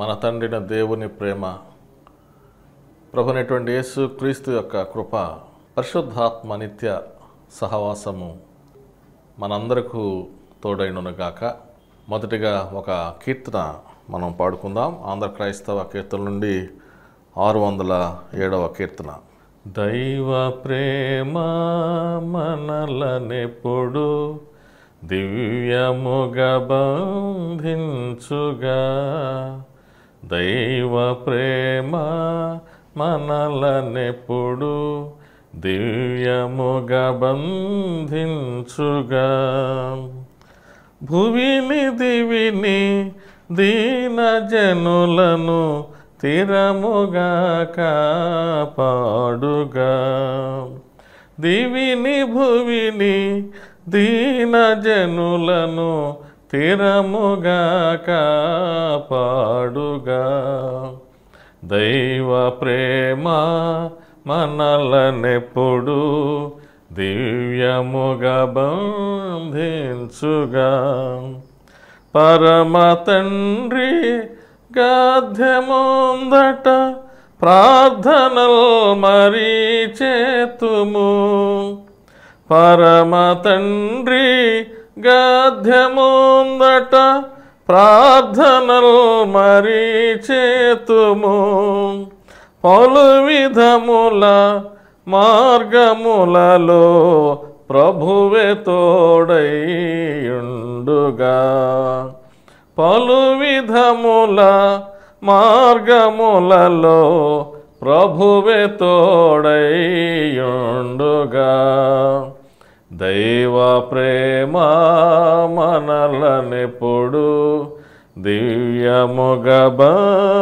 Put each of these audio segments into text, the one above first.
మన తండ్రిన దేవుని ప్రేమ ప్రభునటువంటి యేసు క్రీస్తు యొక్క కృప పరిశుద్ధాత్మ నిత్య సహవాసము మనందరకు తోడైనగాక మొదటిగా ఒక కీర్తన మనం పాడుకుందాం ఆంధ్ర క్రైస్తవ కీర్తన నుండి ఆరు వందల ఏడవ కీర్తన దైవ ప్రేమ మనలనెప్పుడు దివ్యముగ బంధించుగా దైవ ప్రేమ మనలనెప్పుడు దివ్యముగా బంధించుగా భువిని దివిని జనులను తిరముగా కాపాడుగా దివిని భువిని జనులను స్థిరముగా పాడుగా దైవ ప్రేమ మనలనెప్పుడు దివ్యముగా బంధించుగా పరమ తండ్రి గాధ్యముందట ప్రార్థనల్ మరీ చేతుము పరమ తండ్రి గాధ్యముందట ప్రార్థనలు మరీ చేతుము పలు విధముల మార్గములలో ప్రభువే తోడైయుండుగా పలు విధముల మార్గములలో ప్రభువే తోడైయుండుగా దైవ ప్రేమ మనలనెప్పుడు దివ్యముగ బంధించుగా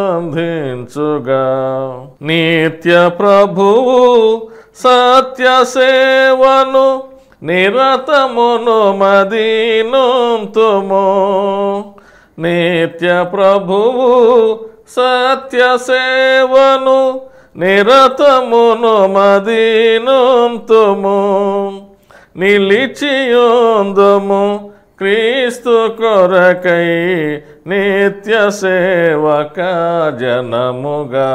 నిత్య ప్రభువు సత్య సేవను నిరతమును మదీనుంతుము నిత్య ప్రభువు సత్య సేవను నిరతమును మదీనుంతుము నిలిచియోందుము క్రీస్తు కొరకై నిత్య సేవక జనముగా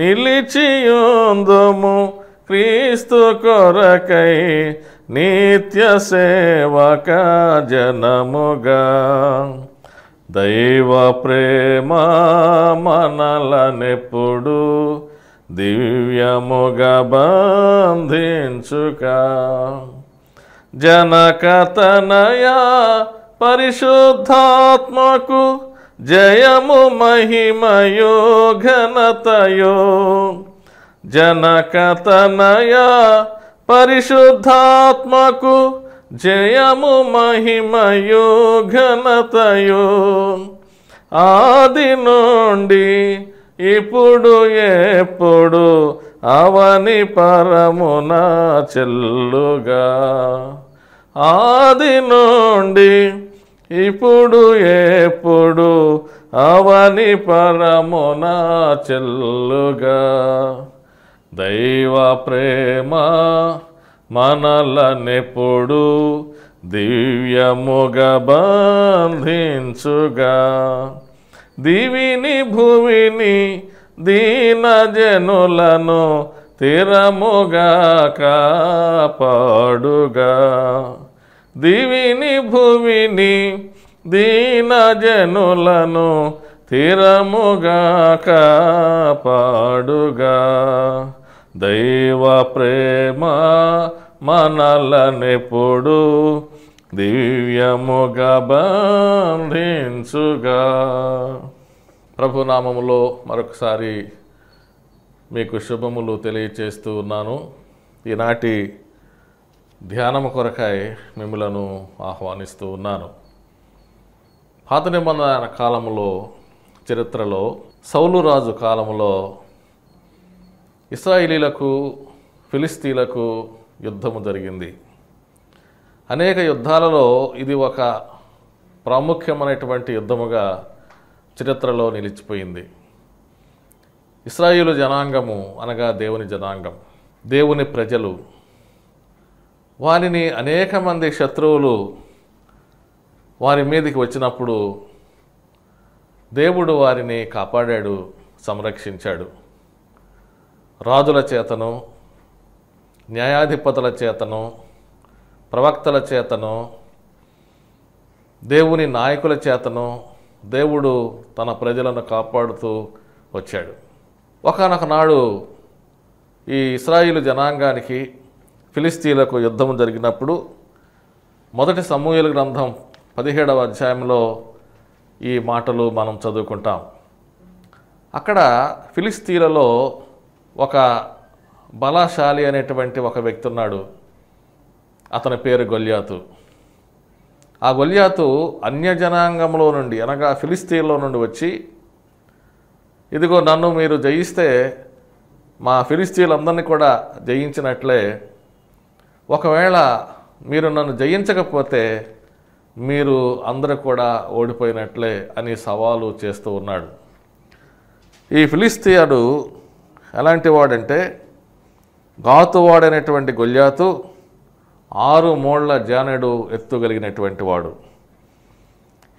నిలిచియోందుము క్రీస్తు కొరకై నిత్య సేవక జనముగా దైవ ప్రేమ మనలనెప్పుడు దివ్యముగ బంధించుక జనకతనయ పరిశుద్ధాత్మకు జయము మహిమయో ఘనతయో జనకతనయ పరిశుద్ధాత్మకు జయము మహిమయో ఘనతయో ఆది నుండి ఇప్పుడు ఎప్పుడు అవని పరమున చెల్లుగా ఆది నుండి ఇప్పుడు ఎప్పుడు అవని పరమున చెల్లుగా దైవ ప్రేమ మనలనెప్పుడు దివ్యముగా బంధించుగా దివిని భూమిని దీన జనులను స్థిరముగాక పాడుగా దివిని భూమిని దీన జనులను స్థిరముగాక పాడుగా దైవ ప్రేమ మనలనెప్పుడు దివ్యముగా బంధించుగా ప్రభునామములో మరొకసారి మీకు శుభములు తెలియచేస్తూ ఉన్నాను ఈనాటి ధ్యానము కొరకాయ మిమ్మలను ఆహ్వానిస్తూ ఉన్నాను పాత నిబంధన కాలంలో చరిత్రలో సౌలురాజు కాలంలో ఇస్రాయిలీలకు ఫిలిస్తీలకు యుద్ధము జరిగింది అనేక యుద్ధాలలో ఇది ఒక ప్రాముఖ్యమైనటువంటి యుద్ధముగా చరిత్రలో నిలిచిపోయింది ఇస్రాయిలు జనాంగము అనగా దేవుని జనాంగం దేవుని ప్రజలు వారిని అనేక మంది శత్రువులు వారి మీదకి వచ్చినప్పుడు దేవుడు వారిని కాపాడాడు సంరక్షించాడు రాజుల చేతను న్యాయాధిపతుల చేతను ప్రవక్తల చేతను దేవుని నాయకుల చేతను దేవుడు తన ప్రజలను కాపాడుతూ వచ్చాడు ఒకనొక నాడు ఈ ఇస్రాయిల్ జనాంగానికి ఫిలిస్తీన్లకు యుద్ధం జరిగినప్పుడు మొదటి సమూహల గ్రంథం పదిహేడవ అధ్యాయంలో ఈ మాటలు మనం చదువుకుంటాం అక్కడ ఫిలిస్తీన్లలో ఒక బలాశాలి అనేటువంటి ఒక వ్యక్తి ఉన్నాడు అతని పేరు గొల్యాతు ఆ గొల్యాతు అన్యజనాంగంలో నుండి అనగా ఫిలిస్తీన్లో నుండి వచ్చి ఇదిగో నన్ను మీరు జయిస్తే మా ఫిలిస్తీన్లందరినీ కూడా జయించినట్లే ఒకవేళ మీరు నన్ను జయించకపోతే మీరు అందరూ కూడా ఓడిపోయినట్లే అని సవాలు చేస్తూ ఉన్నాడు ఈ ఫిలిస్తీయుడు ఎలాంటి వాడంటే గాతువాడైనటువంటి గొల్యాతు ఆరు మోళ్ల జానెడు ఎత్తుగలిగినటువంటి వాడు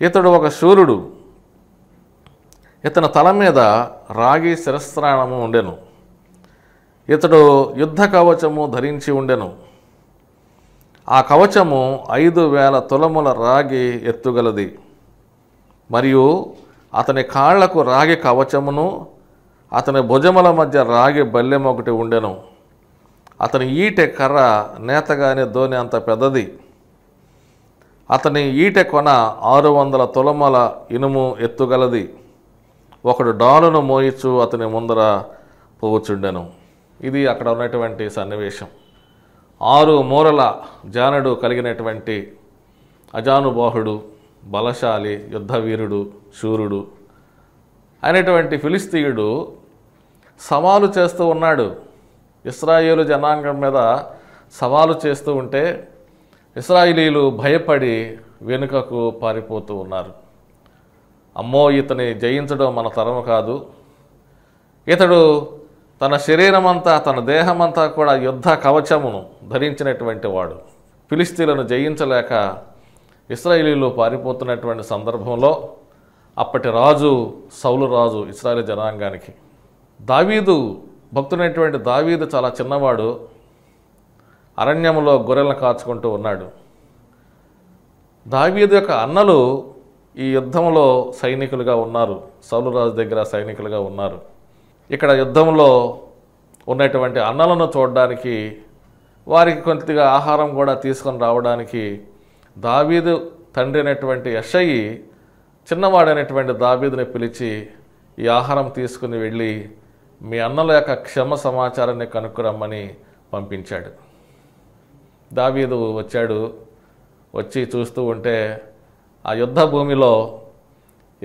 ఇతడు ఒక సూర్యుడు ఇతని తల మీద రాగి శిరస్త్రాణము ఉండెను ఇతడు యుద్ధ కవచము ధరించి ఉండెను ఆ కవచము ఐదు వేల తులముల రాగి ఎత్తుగలది మరియు అతని కాళ్లకు రాగి కవచమును అతని భుజముల మధ్య రాగి బల్లెం ఒకటి ఉండెను అతని ఈటె కర్ర నేతగానే ధోని అంత పెద్దది అతని ఈటె కొన ఆరు వందల తులమల ఇనుము ఎత్తుగలది ఒకడు డాలును మోయిచ్చు అతని ముందర పోవచ్చుండెను ఇది అక్కడ ఉన్నటువంటి సన్నివేశం ఆరు మూరల జానుడు కలిగినటువంటి అజానుబాహుడు బలశాలి యుద్ధవీరుడు శూరుడు అనేటువంటి ఫిలిస్తీయుడు సవాలు చేస్తూ ఉన్నాడు ఇస్రాయేలు జనాంగం మీద సవాలు చేస్తూ ఉంటే ఇస్రాయిలీలు భయపడి వెనుకకు పారిపోతూ ఉన్నారు అమ్మో ఇతని జయించడం మన తరం కాదు ఇతడు తన శరీరమంతా తన దేహమంతా కూడా యుద్ధ కవచమును ధరించినటువంటి వాడు ఫిలిస్తీన్లను జయించలేక ఇస్రాయిలీలు పారిపోతున్నటువంటి సందర్భంలో అప్పటి రాజు సౌలు రాజు ఇస్రాయల్ జనాంగానికి దావీదు భక్తుడైనటువంటి దావీదు చాలా చిన్నవాడు అరణ్యంలో గొర్రెలను కాచుకుంటూ ఉన్నాడు దావీదు యొక్క అన్నలు ఈ యుద్ధంలో సైనికులుగా ఉన్నారు సౌలరాజు దగ్గర సైనికులుగా ఉన్నారు ఇక్కడ యుద్ధంలో ఉన్నటువంటి అన్నలను చూడడానికి వారికి కొద్దిగా ఆహారం కూడా తీసుకొని రావడానికి దావీదు తండ్రి అయినటువంటి యషయి చిన్నవాడైనటువంటి దావీదుని పిలిచి ఈ ఆహారం తీసుకుని వెళ్ళి మీ అన్నల యొక్క క్షమ సమాచారాన్ని కనుక్కురమ్మని పంపించాడు దావీదు వచ్చాడు వచ్చి చూస్తూ ఉంటే ఆ యుద్ధ భూమిలో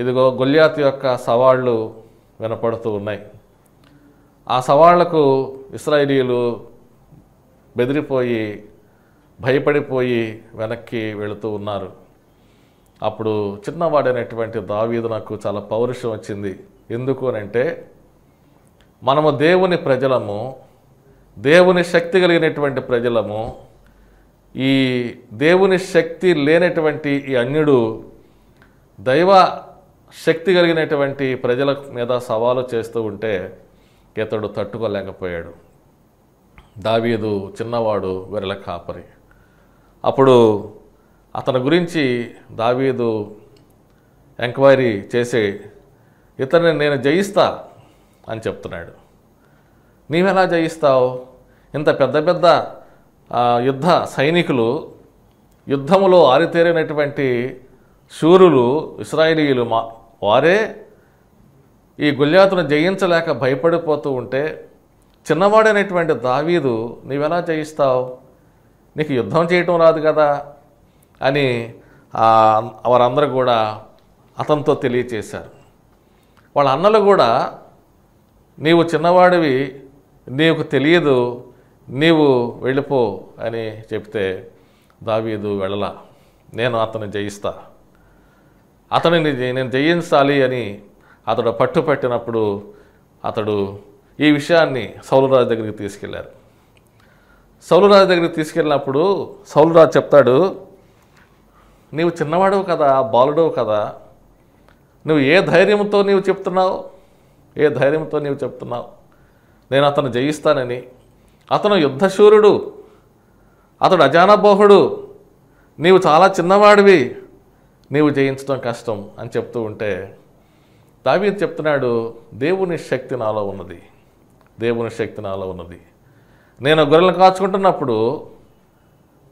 ఇదిగో గొల్యాత్ యొక్క సవాళ్ళు వినపడుతూ ఉన్నాయి ఆ సవాళ్లకు ఇస్రాయేలీలు బెదిరిపోయి భయపడిపోయి వెనక్కి వెళుతూ ఉన్నారు అప్పుడు చిన్నవాడైనటువంటి దావీదు నాకు చాలా పౌరుషం వచ్చింది ఎందుకు అంటే మనము దేవుని ప్రజలము దేవుని శక్తి కలిగినటువంటి ప్రజలము ఈ దేవుని శక్తి లేనటువంటి ఈ అన్యుడు దైవ శక్తి కలిగినటువంటి ప్రజల మీద సవాలు చేస్తూ ఉంటే ఇతడు తట్టుకోలేకపోయాడు దావీదు చిన్నవాడు వెరల కాపరి అప్పుడు అతని గురించి దావీదు ఎంక్వైరీ చేసి ఇతన్ని నేను జయిస్తా అని చెప్తున్నాడు నీవెలా జయిస్తావు ఇంత పెద్ద పెద్ద యుద్ధ సైనికులు యుద్ధములో ఆరితేరినటువంటి శూరులు ఇస్రాయేలీలు మా వారే ఈ గుళ్యాతును జయించలేక భయపడిపోతూ ఉంటే చిన్నవాడైనటువంటి దావీదు నీవెలా జయిస్తావు నీకు యుద్ధం చేయటం రాదు కదా అని వారందరూ కూడా అతనితో తెలియచేశారు వాళ్ళ అన్నలు కూడా నీవు చిన్నవాడివి నీకు తెలియదు నీవు వెళ్ళిపో అని చెప్తే దావీదు వెళ్ళ నేను అతను జయిస్తా అతనిని నేను జయించాలి అని అతడు పట్టుపట్టినప్పుడు అతడు ఈ విషయాన్ని సౌలరాజు దగ్గరికి తీసుకెళ్ళారు సౌలరాజు దగ్గరికి తీసుకెళ్ళినప్పుడు సౌలరాజు చెప్తాడు నీవు చిన్నవాడవు కదా బాలుడవు కదా నువ్వు ఏ ధైర్యంతో నీవు చెప్తున్నావు ఏ ధైర్యంతో నీవు చెప్తున్నావు నేను అతను జయిస్తానని అతను యుద్ధశూరుడు అతడు అజానబోహుడు నీవు చాలా చిన్నవాడివి నీవు జయించడం కష్టం అని చెప్తూ ఉంటే దావీ చెప్తున్నాడు దేవుని శక్తి నాలో ఉన్నది దేవుని శక్తి నాలో ఉన్నది నేను గొర్రెలను కాచుకుంటున్నప్పుడు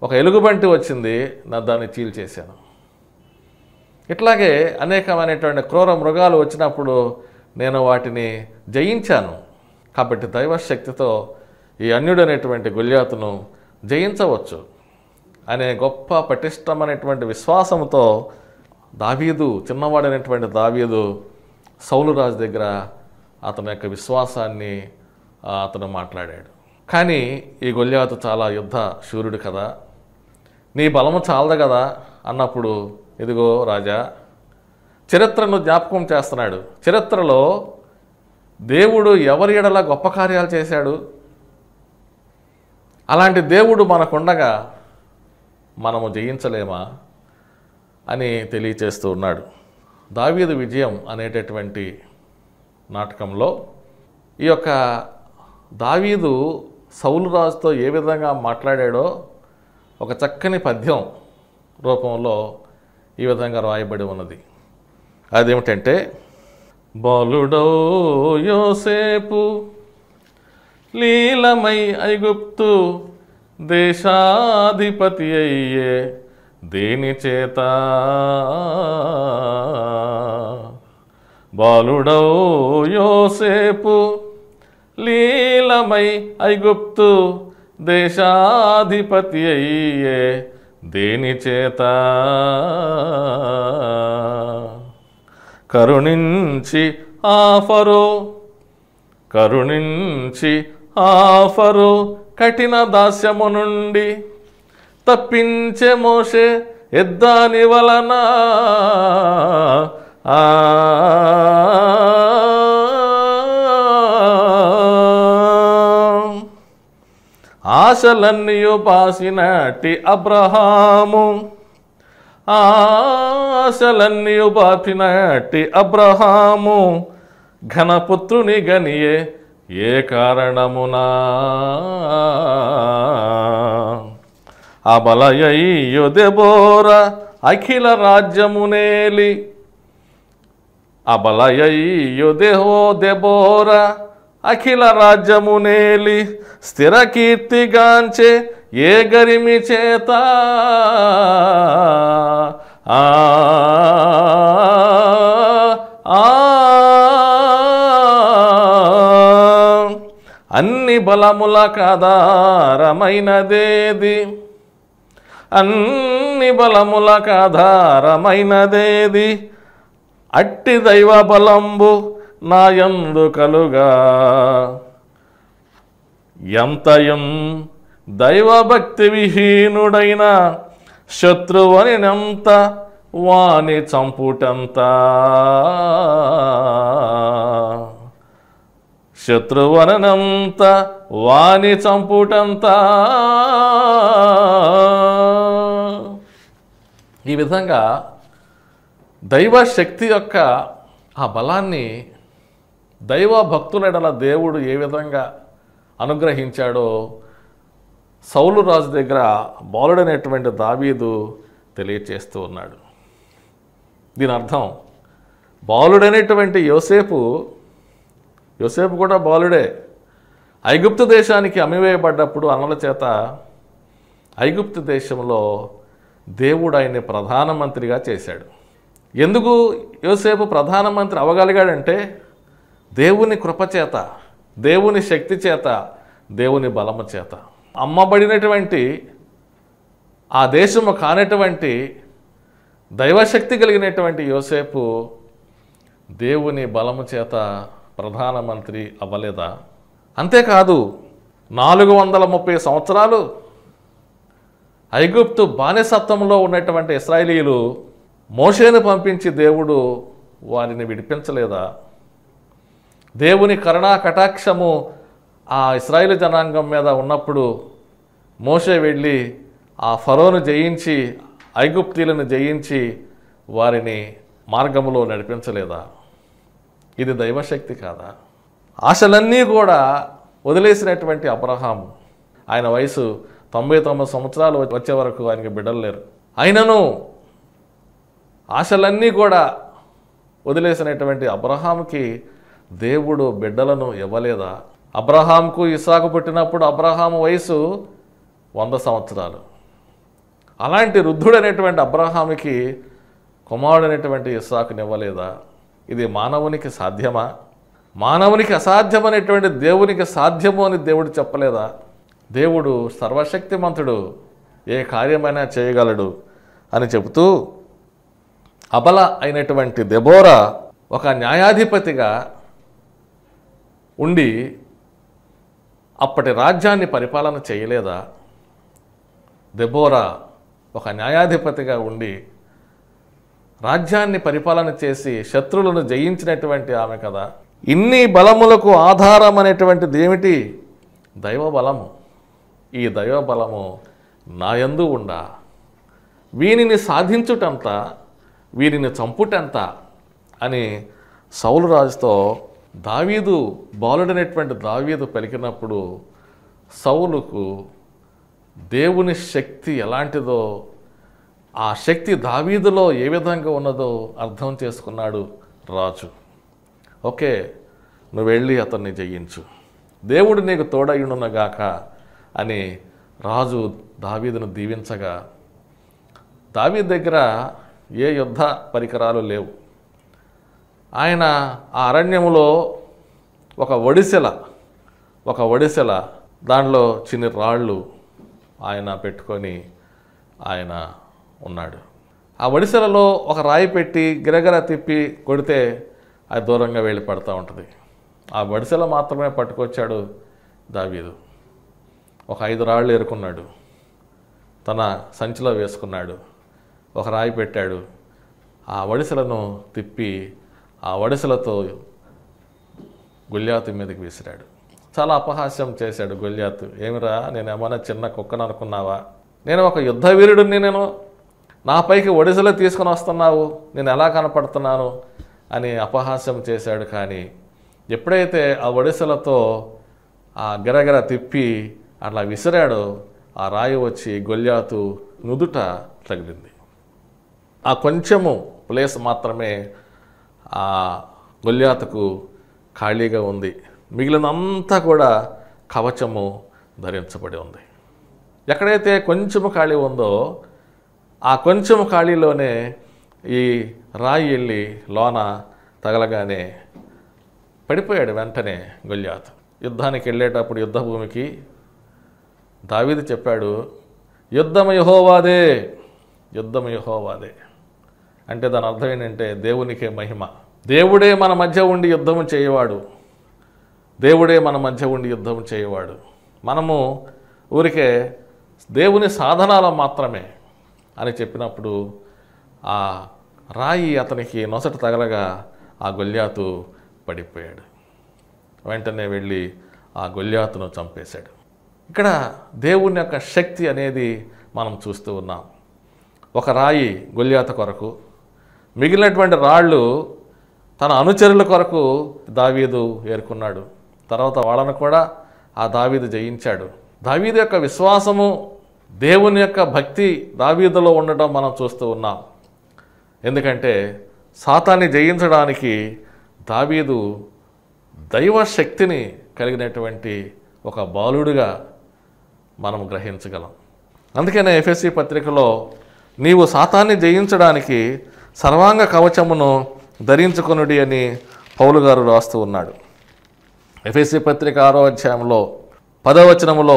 ఒక ఎలుగుబంటి వచ్చింది నా దాన్ని చీల్చేశాను ఇట్లాగే అనేకమైనటువంటి క్రూర మృగాలు వచ్చినప్పుడు నేను వాటిని జయించాను కాబట్టి దైవశక్తితో ఈ అన్యుడనేటువంటి గుళ్యాతును జయించవచ్చు అనే గొప్ప పటిష్టమైనటువంటి విశ్వాసంతో దావీదు చిన్నవాడైనటువంటి దావీదు సౌలురాజు దగ్గర అతని యొక్క విశ్వాసాన్ని అతను మాట్లాడాడు కానీ ఈ గొల్యాతు చాలా యుద్ధ శూరుడు కదా నీ బలము చాలదు కదా అన్నప్పుడు ఇదిగో రాజా చరిత్రను జ్ఞాపకం చేస్తున్నాడు చరిత్రలో దేవుడు ఎవరి ఎడల గొప్ప కార్యాలు చేశాడు అలాంటి దేవుడు మనకుండగా మనము జయించలేమా అని తెలియచేస్తూ ఉన్నాడు దావీదు విజయం అనేటటువంటి నాటకంలో ఈ యొక్క దావీదు సౌలు రాజుతో ఏ విధంగా మాట్లాడాడో ఒక చక్కని పద్యం రూపంలో ఈ విధంగా రాయబడి ఉన్నది అదేమిటంటే బాలుడో యోసేపు లీలమై ఐగుప్తు దేశాధిపతి అయ్యే దేని చేత బాలుడో యోసేపు లీలమై ఐగుప్తు దేశాధిపతి అయ్యే దేని చేత కరుణించి ఆఫరు కరుణించి ఆఫరు కఠిన దాస్యము నుండి తప్పించే మోసే ఎద్దాని వలన ఆశలన్నీయు పాసినటి అబ్రహాము ఆశలన్నీ బాపినట్టి అబ్రహాము ఘనపుత్రుని గనియే ఏ కారణమునా అబలయ్యుదెబోర అఖిల రాజ్యమునేలి అబలయ్యుదెహో దెబోర అఖిల రాజ్యమునేలి స్థిర కీర్తిగాంచే ఏ గరిమి చేత ఆ అన్ని బలముల కాధారమైనదేది అన్ని బలముల కాధారమైనదేది అట్టి దైవ బలంబు నాయందు కలుగా ఎంతయం దైవభక్తి విహీనుడైన శత్రువని నెంత వాణి చంపుటంత శత్రువనంత వాణి చంపుటంత ఈ విధంగా దైవశక్తి యొక్క ఆ బలాన్ని దైవ భక్తులెడల దేవుడు ఏ విధంగా అనుగ్రహించాడో సౌలు రాజు దగ్గర బాలుడైనటువంటి దావీదు తెలియచేస్తూ ఉన్నాడు దీని అర్థం బాలుడైనటువంటి యోసేపు యోసేపు కూడా బాలుడే ఐగుప్తు దేశానికి అమివేయబడ్డప్పుడు అన్నల చేత ఐగుప్తు దేశంలో దేవుడు ఆయన్ని ప్రధానమంత్రిగా చేశాడు ఎందుకు యోసేపు ప్రధానమంత్రి అవ్వగలిగాడంటే దేవుని కృపచేత దేవుని శక్తి చేత దేవుని బలము చేత అమ్మబడినటువంటి ఆ దేశము కానటువంటి దైవశక్తి కలిగినటువంటి యోసేపు దేవుని బలము చేత ప్రధానమంత్రి అవ్వలేదా అంతేకాదు నాలుగు వందల ముప్పై సంవత్సరాలు ఐగుప్తు బానిసత్వంలో ఉన్నటువంటి ఇస్రాయేలీలు మోషేను పంపించి దేవుడు వారిని విడిపించలేదా దేవుని కరుణా కటాక్షము ఆ ఇస్రాయేల్ జనాంగం మీద ఉన్నప్పుడు మోషే వెళ్ళి ఆ ఫరోను జయించి ఐగుప్తీలను జయించి వారిని మార్గంలో నడిపించలేదా ఇది దైవశక్తి కాదా ఆశలన్నీ కూడా వదిలేసినటువంటి అబ్రహాము ఆయన వయసు తొంభై తొమ్మిది సంవత్సరాలు వచ్చే వరకు ఆయనకి బిడ్డలు లేరు అయినను ఆశలన్నీ కూడా వదిలేసినటువంటి అబ్రహాంకి దేవుడు బిడ్డలను ఇవ్వలేదా అబ్రహాంకు ఇసాకు పుట్టినప్పుడు అబ్రహాం వయసు వంద సంవత్సరాలు అలాంటి అబ్రహాంకి అబ్రహాముకి అనేటువంటి ఇస్సాకునివ్వలేదా ఇది మానవునికి సాధ్యమా మానవునికి అసాధ్యమైనటువంటి దేవునికి సాధ్యము అని దేవుడు చెప్పలేదా దేవుడు సర్వశక్తిమంతుడు ఏ కార్యమైనా చేయగలడు అని చెబుతూ అబల అయినటువంటి దెబోరా ఒక న్యాయాధిపతిగా ఉండి అప్పటి రాజ్యాన్ని పరిపాలన చేయలేదా దెబోరా ఒక న్యాయాధిపతిగా ఉండి రాజ్యాన్ని పరిపాలన చేసి శత్రువులను జయించినటువంటి ఆమె కదా ఇన్ని బలములకు ఆధారం అనేటువంటిది ఏమిటి దైవ బలము ఈ దైవ బలము నాయందు ఉండా వీనిని సాధించుటంత వీరిని చంపుటంత అని సౌలు రాజుతో దావీదు బాలుడనేటువంటి దావీదు పలికినప్పుడు సౌలుకు దేవుని శక్తి ఎలాంటిదో ఆ శక్తి దావీదులో ఏ విధంగా ఉన్నదో అర్థం చేసుకున్నాడు రాజు ఓకే నువ్వు వెళ్ళి అతన్ని జయించు దేవుడు నీకు తోడయ్యుండునగాక అని రాజు దావీదును దీవించగా దావీ దగ్గర ఏ యుద్ధ పరికరాలు లేవు ఆయన ఆ అరణ్యములో ఒక వడిసెల ఒక వడిసెల దానిలో చిన్ని రాళ్ళు ఆయన పెట్టుకొని ఆయన ఉన్నాడు ఆ వడిసెలలో ఒక రాయి పెట్టి గిరగిర తిప్పి కొడితే అది దూరంగా వెళ్ళి పడుతూ ఉంటుంది ఆ వడిసెల మాత్రమే పట్టుకొచ్చాడు దావీదు ఒక ఐదు రాళ్ళు ఎరుకున్నాడు తన సంచిలో వేసుకున్నాడు ఒక రాయి పెట్టాడు ఆ వడిసెలను తిప్పి ఆ వడసలతో గుళ్యాతు మీదకి విసిరాడు చాలా అపహాస్యం చేశాడు గుళ్యాతు ఏమిరా నేను ఏమైనా చిన్న కుక్కను అనుకున్నావా నేను ఒక యుద్ధ వీరుడిని నేను నాపైకి పైకి ఒడిసలో తీసుకుని వస్తున్నావు నేను ఎలా కనపడుతున్నాను అని అపహాస్యం చేశాడు కానీ ఎప్పుడైతే ఆ ఒడిసలతో ఆ గిరగిర తిప్పి అట్లా విసిరాడో ఆ రాయి వచ్చి గొల్యాతు నుదుట తగిలింది ఆ కొంచెము ప్లేస్ మాత్రమే ఆ గొల్లాతకు ఖాళీగా ఉంది మిగిలినంతా కూడా కవచము ధరించబడి ఉంది ఎక్కడైతే కొంచెము ఖాళీ ఉందో ఆ కొంచెము ఖాళీలోనే ఈ రాయి వెళ్ళి లోన తగలగానే పడిపోయాడు వెంటనే గొల్లాత్ యుద్ధానికి వెళ్ళేటప్పుడు యుద్ధభూమికి దావీది చెప్పాడు యుద్ధం యహోవాదే అంటే దాని అర్థం ఏంటంటే దేవునికే మహిమ దేవుడే మన మధ్య ఉండి యుద్ధం చేయవాడు దేవుడే మన మధ్య ఉండి యుద్ధం చేయవాడు మనము ఊరికే దేవుని సాధనాల మాత్రమే అని చెప్పినప్పుడు ఆ రాయి అతనికి నొసట తగలగా ఆ గొల్యాతు పడిపోయాడు వెంటనే వెళ్ళి ఆ గొల్యాతును చంపేశాడు ఇక్కడ దేవుని యొక్క శక్తి అనేది మనం చూస్తూ ఉన్నాం ఒక రాయి గొల్యాత కొరకు మిగిలినటువంటి రాళ్ళు తన అనుచరుల కొరకు దావీదు ఏర్కొన్నాడు తర్వాత వాళ్ళను కూడా ఆ దావీదు జయించాడు దావీదు యొక్క విశ్వాసము దేవుని యొక్క భక్తి దావీదులో ఉండటం మనం చూస్తూ ఉన్నాం ఎందుకంటే సాతాన్ని జయించడానికి దావీదు దైవశక్తిని కలిగినటువంటి ఒక బాలుడిగా మనం గ్రహించగలం అందుకనే ఎఫ్ఎస్సి పత్రికలో నీవు సాతాన్ని జయించడానికి సర్వాంగ కవచమును ధరించుకొనుడి అని పౌలు గారు రాస్తూ ఉన్నాడు ఎఫ్ఎస్సి పత్రిక ఆరో అధ్యాయంలో పదవచనములో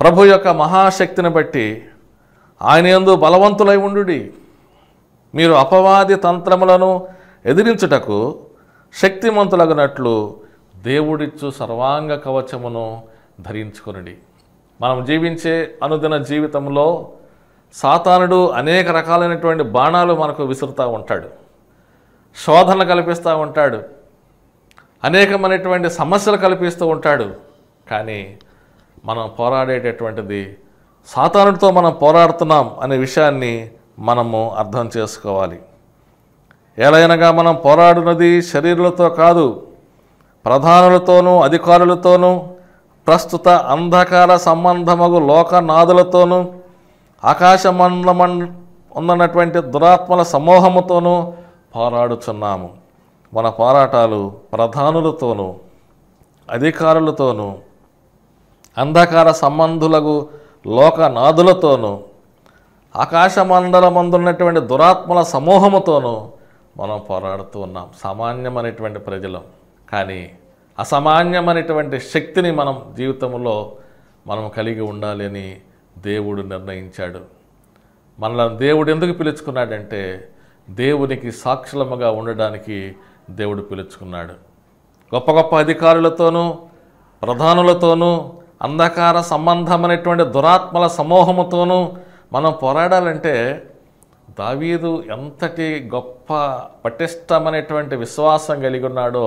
ప్రభు యొక్క మహాశక్తిని బట్టి ఆయన ఎందు బలవంతులై ఉండు మీరు అపవాది తంత్రములను ఎదిరించుటకు శక్తిమంతులగినట్లు దేవుడిచ్చు సర్వాంగ కవచమును ధరించుకునుడి మనం జీవించే అనుదిన జీవితంలో సాతానుడు అనేక రకాలైనటువంటి బాణాలు మనకు విసురుతూ ఉంటాడు శోధన కల్పిస్తూ ఉంటాడు అనేకమైనటువంటి సమస్యలు కల్పిస్తూ ఉంటాడు కానీ మనం పోరాడేటటువంటిది సాతానుడితో మనం పోరాడుతున్నాం అనే విషయాన్ని మనము అర్థం చేసుకోవాలి ఏలైనగా మనం పోరాడినది శరీరులతో కాదు ప్రధానులతోనూ అధికారులతోనూ ప్రస్తుత అంధకార సంబంధమగు లోకనాథులతోనూ ఆకాశ ఆకాశమండలం ఉన్నటువంటి దురాత్మల సమూహముతోనూ పోరాడుచున్నాము మన పోరాటాలు ప్రధానులతోనూ అధికారులతోనూ అంధకార సంబంధులకు లోకనాథులతోనూ ఉన్నటువంటి దురాత్మల సమూహముతోనూ మనం పోరాడుతూ ఉన్నాం సామాన్యమైనటువంటి ప్రజలం కానీ అసామాన్యమైనటువంటి శక్తిని మనం జీవితంలో మనం కలిగి ఉండాలని దేవుడు నిర్ణయించాడు మనల్ని దేవుడు ఎందుకు పిలుచుకున్నాడంటే దేవునికి సాక్షులముగా ఉండడానికి దేవుడు పిలుచుకున్నాడు గొప్ప గొప్ప అధికారులతోనూ ప్రధానులతోనూ అంధకార సంబంధమైనటువంటి దురాత్మల సమూహముతోనూ మనం పోరాడాలంటే దావీదు ఎంతటి గొప్ప పటిష్టమైనటువంటి విశ్వాసం కలిగి ఉన్నాడో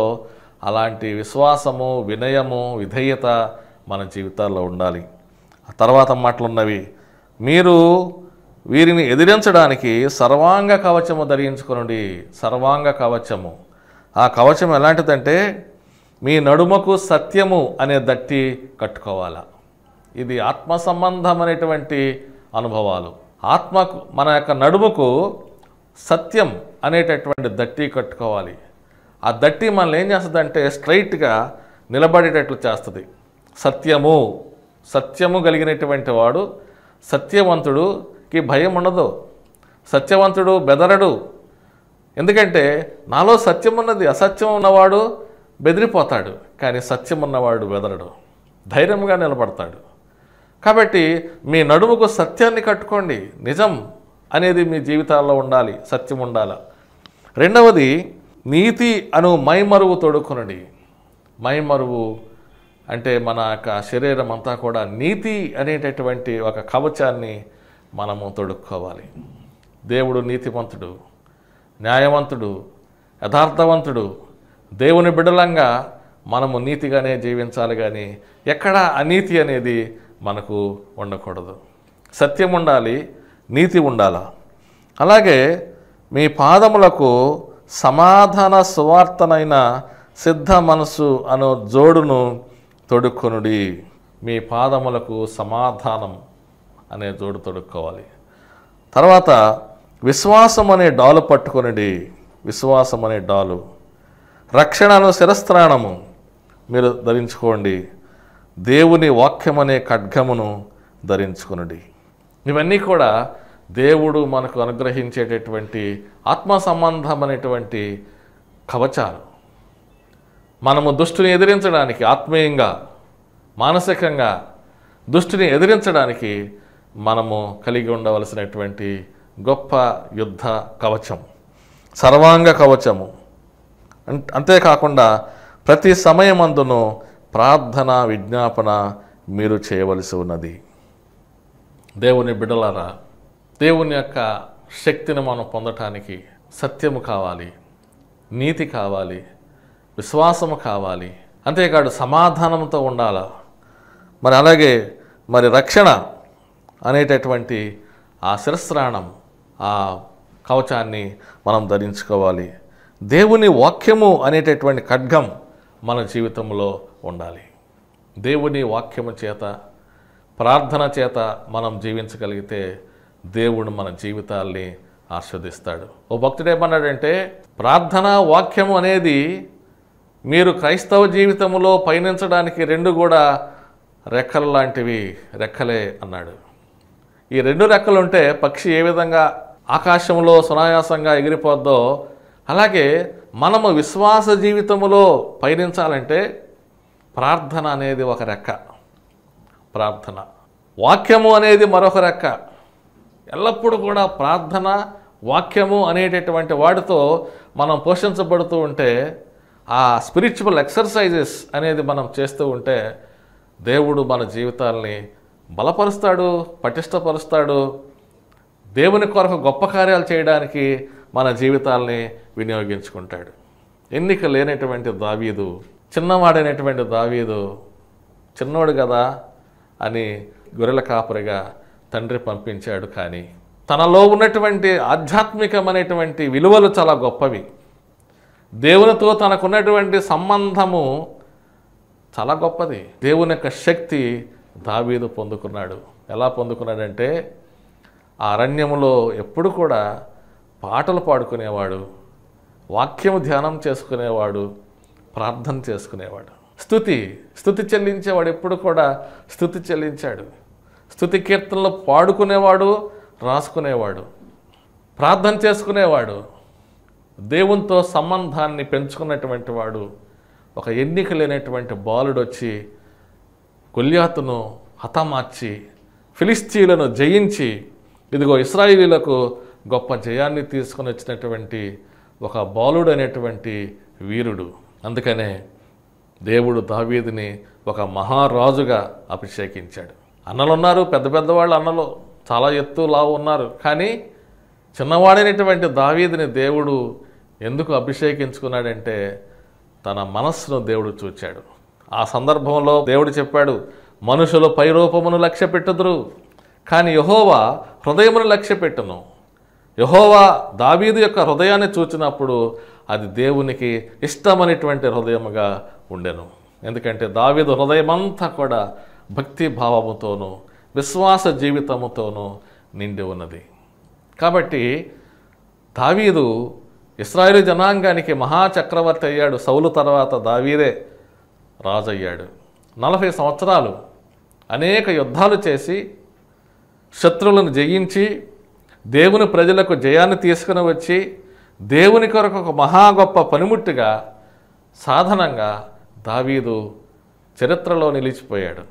అలాంటి విశ్వాసము వినయము విధేయత మన జీవితాల్లో ఉండాలి తర్వాత మాటలున్నవి మీరు వీరిని ఎదిరించడానికి సర్వాంగ కవచము ధరించుకునండి సర్వాంగ కవచము ఆ కవచం ఎలాంటిదంటే మీ నడుమకు సత్యము అనే దట్టి కట్టుకోవాల ఇది ఆత్మ సంబంధం అనేటువంటి అనుభవాలు ఆత్మకు మన యొక్క నడుముకు సత్యం అనేటటువంటి దట్టి కట్టుకోవాలి ఆ దట్టి మనల్ని ఏం చేస్తుందంటే స్ట్రైట్గా నిలబడేటట్లు చేస్తుంది సత్యము సత్యము కలిగినటువంటి వాడు సత్యవంతుడుకి భయం ఉండదు సత్యవంతుడు బెదరడు ఎందుకంటే నాలో సత్యం ఉన్నది అసత్యం ఉన్నవాడు బెదిరిపోతాడు కానీ సత్యం ఉన్నవాడు బెదరడు ధైర్యంగా నిలబడతాడు కాబట్టి మీ నడుముకు సత్యాన్ని కట్టుకోండి నిజం అనేది మీ జీవితాల్లో ఉండాలి సత్యం ఉండాలి రెండవది నీతి అను మైమరువు తొడుకునడి మైమరువు అంటే మన యొక్క శరీరం అంతా కూడా నీతి అనేటటువంటి ఒక కవచాన్ని మనము తొడుక్కోవాలి దేవుడు నీతివంతుడు న్యాయవంతుడు యథార్థవంతుడు దేవుని బిడలంగా మనము నీతిగానే జీవించాలి కానీ ఎక్కడా అనీతి అనేది మనకు ఉండకూడదు సత్యం ఉండాలి నీతి ఉండాల అలాగే మీ పాదములకు సమాధాన సువార్తనైన సిద్ధ మనసు అను జోడును తొడుక్కొనుడి మీ పాదములకు సమాధానం అనే జోడు తొడుక్కోవాలి తర్వాత విశ్వాసం అనే డాలు పట్టుకొనిడి విశ్వాసం అనే డాలు రక్షణను శిరస్త్రాణము మీరు ధరించుకోండి దేవుని వాక్యం అనే ఖడ్గమును ధరించుకునుడి ఇవన్నీ కూడా దేవుడు మనకు అనుగ్రహించేటటువంటి ఆత్మ సంబంధమైనటువంటి కవచాలు మనము దుష్టుని ఎదిరించడానికి ఆత్మీయంగా మానసికంగా దుష్టిని ఎదిరించడానికి మనము కలిగి ఉండవలసినటువంటి గొప్ప యుద్ధ కవచం సర్వాంగ కవచము అంతేకాకుండా ప్రతి సమయమందును ప్రార్థన విజ్ఞాపన మీరు చేయవలసి ఉన్నది దేవుని బిడలరా దేవుని యొక్క శక్తిని మనం పొందటానికి సత్యము కావాలి నీతి కావాలి విశ్వాసము కావాలి అంతేకాదు సమాధానంతో ఉండాల మరి అలాగే మరి రక్షణ అనేటటువంటి ఆ శిరస్రాణం ఆ కవచాన్ని మనం ధరించుకోవాలి దేవుని వాక్యము అనేటటువంటి ఖడ్గం మన జీవితంలో ఉండాలి దేవుని వాక్యము చేత ప్రార్థన చేత మనం జీవించగలిగితే దేవుడు మన జీవితాల్ని ఆస్వాదిస్తాడు ఓ భక్తుడు ఏమన్నాడంటే ప్రార్థన వాక్యము అనేది మీరు క్రైస్తవ జీవితంలో పయనించడానికి రెండు కూడా రెక్కలు లాంటివి రెక్కలే అన్నాడు ఈ రెండు రెక్కలు ఉంటే పక్షి ఏ విధంగా ఆకాశంలో సునాయాసంగా ఎగిరిపోద్దో అలాగే మనము విశ్వాస జీవితంలో పయనించాలంటే ప్రార్థన అనేది ఒక రెక్క ప్రార్థన వాక్యము అనేది మరొక రెక్క ఎల్లప్పుడూ కూడా ప్రార్థన వాక్యము అనేటటువంటి వాటితో మనం పోషించబడుతూ ఉంటే ఆ స్పిరిచువల్ ఎక్సర్సైజెస్ అనేది మనం చేస్తూ ఉంటే దేవుడు మన జీవితాల్ని బలపరుస్తాడు పటిష్టపరుస్తాడు దేవుని కొరకు గొప్ప కార్యాలు చేయడానికి మన జీవితాల్ని వినియోగించుకుంటాడు ఎన్నిక లేనటువంటి దావీదు చిన్నవాడైనటువంటి దావీదు చిన్నవాడు కదా అని గొర్రెల కాపరిగా తండ్రి పంపించాడు కానీ తనలో ఉన్నటువంటి ఆధ్యాత్మికమైనటువంటి విలువలు చాలా గొప్పవి దేవునితో తనకున్నటువంటి సంబంధము చాలా గొప్పది దేవుని యొక్క శక్తి దావీదు పొందుకున్నాడు ఎలా పొందుకున్నాడంటే ఆ అరణ్యములో ఎప్పుడు కూడా పాటలు పాడుకునేవాడు వాక్యము ధ్యానం చేసుకునేవాడు ప్రార్థన చేసుకునేవాడు స్థుతి స్థుతి చెల్లించేవాడు ఎప్పుడు కూడా స్థుతి చెల్లించాడు స్థుతి కీర్తనలు పాడుకునేవాడు రాసుకునేవాడు ప్రార్థన చేసుకునేవాడు దేవునితో సంబంధాన్ని పెంచుకున్నటువంటి వాడు ఒక ఎన్నిక లేనటువంటి బాలుడు వచ్చి కొల్యాతును హతమార్చి ఫిలిస్తీన్లను జయించి ఇదిగో ఇస్రాయిలీలకు గొప్ప జయాన్ని తీసుకొని వచ్చినటువంటి ఒక బాలుడు అనేటువంటి వీరుడు అందుకనే దేవుడు దావీదిని ఒక మహారాజుగా అభిషేకించాడు అన్నలు ఉన్నారు పెద్ద పెద్దవాళ్ళు అన్నలు చాలా ఎత్తు లావు ఉన్నారు కానీ చిన్నవాడైనటువంటి దావీదిని దేవుడు ఎందుకు అభిషేకించుకున్నాడంటే తన మనస్సును దేవుడు చూచాడు ఆ సందర్భంలో దేవుడు చెప్పాడు మనుషులు పైరూపమును లక్ష్య పెట్టుదురు కానీ యహోవా హృదయమును లక్ష్య పెట్టును యహోవా దావీదు యొక్క హృదయాన్ని చూచినప్పుడు అది దేవునికి ఇష్టమైనటువంటి హృదయముగా ఉండెను ఎందుకంటే దావీదు హృదయమంతా కూడా భక్తి భావముతోనూ విశ్వాస జీవితముతోనూ నిండి ఉన్నది కాబట్టి దావీదు ఇస్రాయేల్ జనాంగానికి మహాచక్రవర్తి అయ్యాడు సౌలు తర్వాత దావీదే రాజయ్యాడు నలభై సంవత్సరాలు అనేక యుద్ధాలు చేసి శత్రువులను జయించి దేవుని ప్రజలకు జయాన్ని తీసుకుని వచ్చి దేవుని కొరకు ఒక మహా గొప్ప పనిముట్టుగా సాధనంగా దావీదు చరిత్రలో నిలిచిపోయాడు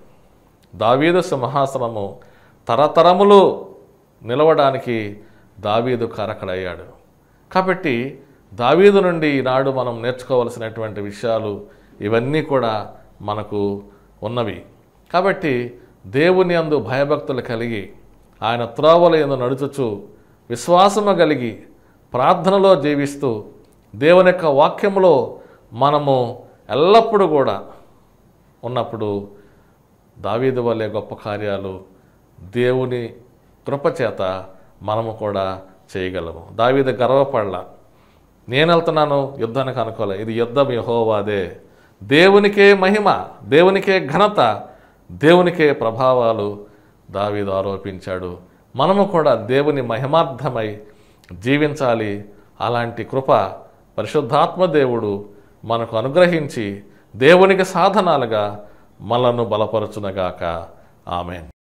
దావీదు సింహాసనము తరతరములు నిలవడానికి దావీదు కరకడయ్యాడు కాబట్టి దావీదు నుండి ఈనాడు మనం నేర్చుకోవలసినటువంటి విషయాలు ఇవన్నీ కూడా మనకు ఉన్నవి కాబట్టి దేవుని అందు భయభక్తులు కలిగి ఆయన త్రోవల ఎందు నడుచుచు విశ్వాసము కలిగి ప్రార్థనలో జీవిస్తూ దేవుని యొక్క వాక్యంలో మనము ఎల్లప్పుడూ కూడా ఉన్నప్పుడు దావీదు వల్లే గొప్ప కార్యాలు దేవుని కృపచేత మనము కూడా చేయగలము దావీద గర్వపడల నేను వెళ్తున్నాను యుద్ధానికి అనుకోలే ఇది యుద్ధం యహోవాదే దేవునికే మహిమ దేవునికే ఘనత దేవునికే ప్రభావాలు దావీదు ఆరోపించాడు మనము కూడా దేవుని మహిమార్థమై జీవించాలి అలాంటి కృప పరిశుద్ధాత్మ దేవుడు మనకు అనుగ్రహించి దేవునికి సాధనాలుగా మనను బలపరచునగాక ఆమెన్